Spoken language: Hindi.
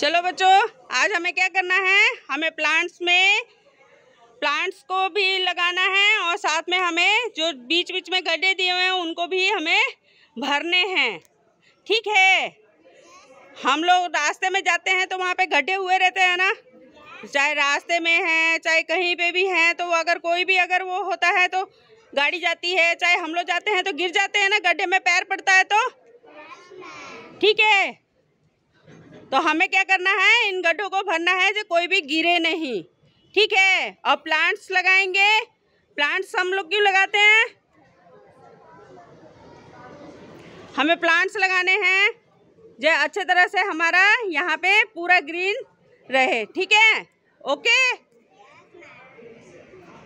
चलो बच्चों आज हमें क्या करना है हमें प्लांट्स में प्लांट्स को भी लगाना है और साथ में हमें जो बीच बीच में गड्ढे दिए हुए हैं उनको भी हमें भरने हैं ठीक है हम लोग रास्ते में जाते हैं तो वहाँ पे गड्ढे हुए रहते हैं ना चाहे रास्ते में हैं चाहे कहीं पे भी हैं तो अगर कोई भी अगर वो होता है तो गाड़ी जाती है चाहे हम लोग जाते हैं तो गिर जाते हैं ना गड्ढे में पैर पड़ता है तो ठीक है तो हमें क्या करना है इन गड्ढों को भरना है जो कोई भी गिरे नहीं ठीक है और प्लांट्स लगाएंगे प्लांट्स हम लोग क्यों लगाते हैं हमें प्लांट्स लगाने हैं जो अच्छे तरह से हमारा यहाँ पे पूरा ग्रीन रहे ठीक है ओके